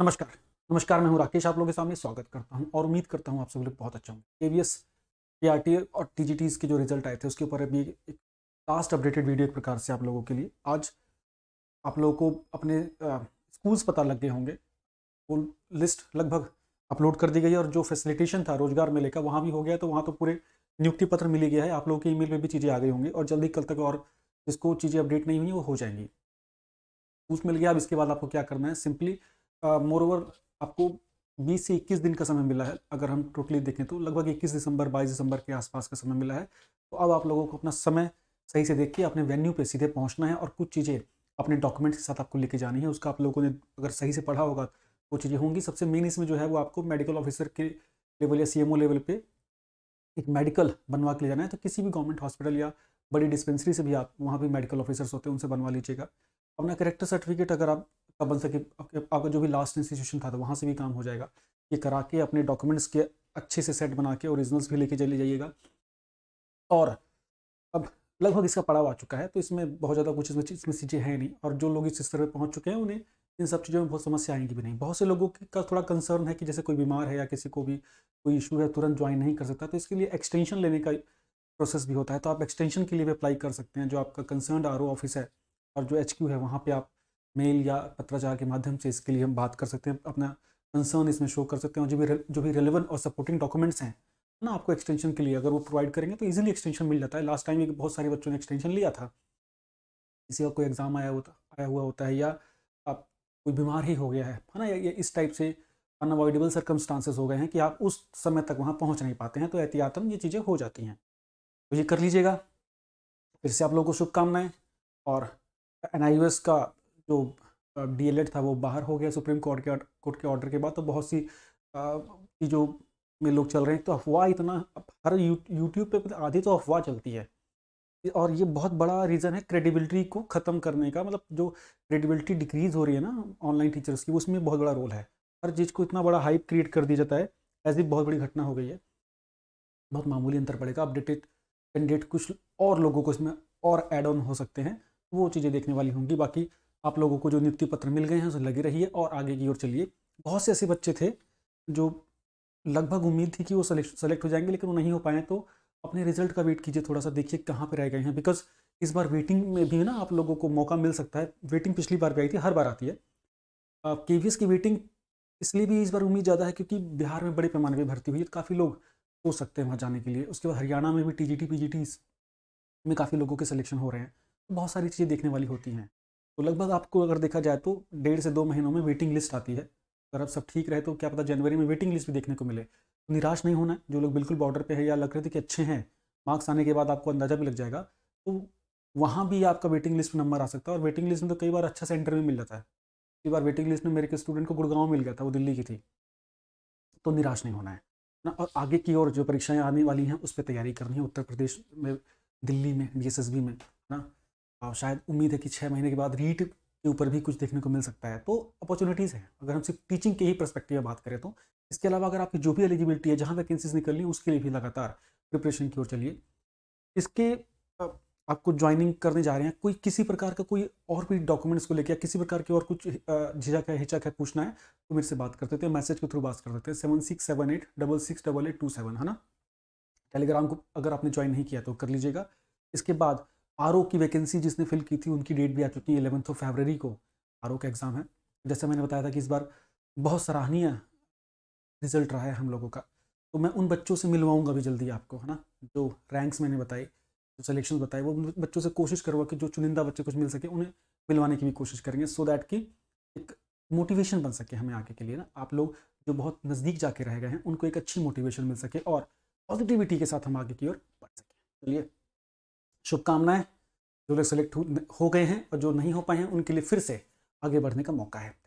नमस्कार नमस्कार मैं हूं राकेश आप लोगों के सामने स्वागत करता हूं और उम्मीद करता हूं आप सभी लोग बहुत अच्छा होंगे एवीएस पीआरटी और टीजीटीज के जो रिजल्ट आए थे उसके ऊपर अभी एक लास्ट अपडेटेड वीडियो एक प्रकार से आप लोगों के लिए आज आप लोगों को अपने स्कूल्स पता लग गए होंगे वो लिस्ट लगभग अपलोड कर दी गई और जो फैसिलिटेशन था रोजगार मेले का वहाँ भी हो गया तो वहाँ तो पूरे नियुक्ति पत्र मिल गया है आप लोगों के ई में भी चीज़ें आ गई होंगी और जल्दी कल तक और जिसको चीज़ें अपडेट नहीं हुई वो हो जाएंगी स्कूल्स मिल गया अब इसके बाद आपको क्या करना है सिंपली मोर ओवर आपको 20 से 21 दिन का समय मिला है अगर हम टोटली देखें तो लगभग 21 दिसंबर 22 दिसंबर के आसपास का समय मिला है तो अब आप लोगों को अपना समय सही से देख के अपने वेन्यू पे सीधे पहुंचना है और कुछ चीज़ें अपने डॉक्यूमेंट्स के साथ आपको लेके जानी है उसका आप लोगों ने अगर सही से पढ़ा होगा वो चीज़ें होंगी सबसे मेन इसमें जो है वो आपको मेडिकल ऑफिसर के लेवल या सी लेवल पर एक मेडिकल बनवा के ले जाना है तो किसी भी गवर्नमेंट हॉस्पिटल या बड़ी डिस्पेंसरी से भी आप वहाँ भी मेडिकल ऑफिसर्स होते हैं उनसे बनवा लीजिएगा अपना करेक्टर सर्टिफिकेट अगर आप का बन सके आपका जो भी लास्ट इंस्टीट्यूशन था, था तो वहाँ से भी काम हो जाएगा ये करा के अपने डॉक्यूमेंट्स के अच्छे से सेट बना के ओरिजिनल्स भी लेके चले जाइएगा और अब लगभग इसका पड़ाव आ चुका है तो इसमें बहुत ज़्यादा कुछ इसमें इसमें चीज़ें हैं नहीं और जो लोग इस स्तर पर पहुँच चुके हैं उन्हें इन सब चीज़ों में बहुत समस्या आएंगी भी नहीं बहुत से लोगों का थोड़ा कंसर्न है कि जैसे कोई बीमार है या किसी को भी कोई इशू है तुरंत ज्वाइन नहीं कर सकता तो इसके लिए एक्सटेंशन लेने का प्रोसेस भी होता है तो आप एक्सटेंशन के लिए भी अप्लाई कर सकते हैं जो आपका कंसर्न आर ऑफिस है और जो एच है वहाँ पर आप मेल या पत्राचार के माध्यम से इसके लिए हम बात कर सकते हैं अपना कंसर्न इसमें शो कर सकते हैं और जो भी जो भी रेलिवेंट और सपोर्टिंग डॉक्यूमेंट्स हैं ना आपको एक्सटेंशन के लिए अगर वो प्रोवाइड करेंगे तो इजीली एक्सटेंशन मिल जाता है लास्ट टाइम एक बहुत सारे बच्चों ने एक्सटेंशन लिया था किसी का कोई एग्ज़ाम आया होता आया हुआ होता है या आप कोई बीमार ही हो गया है है ना या इस टाइप से अनअवॉइडेबल सर्कमस्टांसेस हो गए हैं कि आप उस समय तक वहाँ पहुँच नहीं पाते हैं तो एहतियातन ये चीज़ें हो जाती हैं तो ये कर लीजिएगा फिर से आप लोगों को शुभकामनाएँ और एन का जो डीएलएड था वो बाहर हो गया सुप्रीम कोर्ट के कोर्ट के ऑर्डर के बाद तो बहुत सी चीज़ों में लोग चल रहे हैं तो अफवाह इतना हर यूट्यूब पे आधी तो अफवाह चलती है और ये बहुत बड़ा रीज़न है क्रेडिबिलिटी को ख़त्म करने का मतलब जो क्रेडिबिलिटी डिक्रीज़ हो रही है ना ऑनलाइन टीचर्स की उसमें बहुत बड़ा रोल है हर चीज़ को इतना बड़ा हाइप क्रिएट कर दिया जाता है ऐसी बहुत बड़ी घटना हो गई है बहुत मामूली अंतर पड़ेगा अपडेटेड कैंडिडेट कुछ और लोगों को इसमें और एड ऑन हो सकते हैं वो चीज़ें देखने वाली होंगी बाकी आप लोगों को जो नियुक्ति पत्र मिल गए हैं उसे लगे रहिए और आगे की ओर चलिए बहुत से ऐसे बच्चे थे जो लगभग उम्मीद थी कि वो सेलेक्ट सेलेक्ट हो जाएंगे लेकिन वो नहीं हो पाए तो अपने रिजल्ट का वेट कीजिए थोड़ा सा देखिए कहाँ पर रह गए हैं बिकॉज इस बार वेटिंग में भी ना आप लोगों को मौका मिल सकता है वेटिंग पिछली बार भी आई थी हर बार आती है के वी की वेटिंग इसलिए भी इस बार उम्मीद ज़्यादा है क्योंकि बिहार में बड़े पैमाने पर भर्ती हुई है काफ़ी लोग हो सकते हैं वहाँ जाने के लिए उसके बाद हरियाणा में भी टी जी में काफ़ी लोगों के सिलेक्शन हो रहे हैं बहुत सारी चीज़ें देखने वाली होती हैं तो लगभग आपको अगर देखा जाए तो डेढ़ से दो महीनों में वेटिंग लिस्ट आती है अगर आप सब ठीक रहे तो क्या पता जनवरी में वेटिंग लिस्ट भी देखने को मिले तो निराश नहीं होना है जो लोग बिल्कुल बॉर्डर पर है या लग रहे थे कि अच्छे हैं मार्क्स आने के बाद आपको अंदाजा भी लग जाएगा तो वहाँ भी आपका वेटिंग लिस्ट में नंबर आ सकता है और वेटिंग लिस्ट में तो कई बार अच्छा सेंटर में मिल जाता है कई बार वेटिंग लिस्ट में मेरे के स्टूडेंट को गुड़गांव मिल गया था वो दिल्ली की थी तो निराश नहीं होना है ना और आगे की और जो परीक्षाएं आने वाली हैं उस पर तैयारी करनी है उत्तर प्रदेश में दिल्ली में डी में ना और शायद उम्मीद है कि छः महीने के बाद रीट के ऊपर भी कुछ देखने को मिल सकता है तो अपॉर्चुनिटीज़ हैं अगर हम सिर्फ टीचिंग के ही परस्पेक्टिव में बात करें तो इसके अलावा अगर आपकी जो भी एलिजिबिलिटी है जहाँ वैकेंसीज निकलनी रही उसके लिए भी लगातार प्रिपरेशन की ओर चलिए इसके आपको ज्वाइनिंग करने जा रहे हैं कोई किसी प्रकार का कोई और भी डॉक्यूमेंट्स को लेकर किसी प्रकार के और कुछ झिझक है हिचक है पूछना है तो मेरे से बात कर देते हैं मैसेज के थ्रू बात कर देते हैं seven six seven eight double six double eight two seven है ना टेलीग्राम को अगर आपने ज्वाइन नहीं किया तो कर लीजिएगा इसके बाद आर की वैकेंसी जिसने फिल की थी उनकी डेट भी आ चुकी है इलेवंथ ऑफ फेबररी को आर का एग्ज़ाम है जैसे मैंने बताया था कि इस बार बहुत सराहनीय रिजल्ट रहा है हम लोगों का तो मैं उन बच्चों से मिलवाऊंगा भी जल्दी आपको है ना जो रैंक्स मैंने बताए जो सिलेक्शन बताए वो बच्चों से कोशिश करूँगा कि जो चुनिंदा बच्चे कुछ मिल सके उन्हें मिलवाने की भी कोशिश करेंगे सो so दैट कि एक मोटिवेशन बन सके हमें आगे के लिए ना आप लोग जो बहुत नज़दीक जाके रह गए हैं उनको एक अच्छी मोटिवेशन मिल सके और पॉजिटिविटी के साथ हम आगे की ओर बढ़ सकें चलिए शुभकामनाएं जो लोग सेलेक्ट हो गए हैं और जो नहीं हो पाए हैं उनके लिए फिर से आगे बढ़ने का मौका है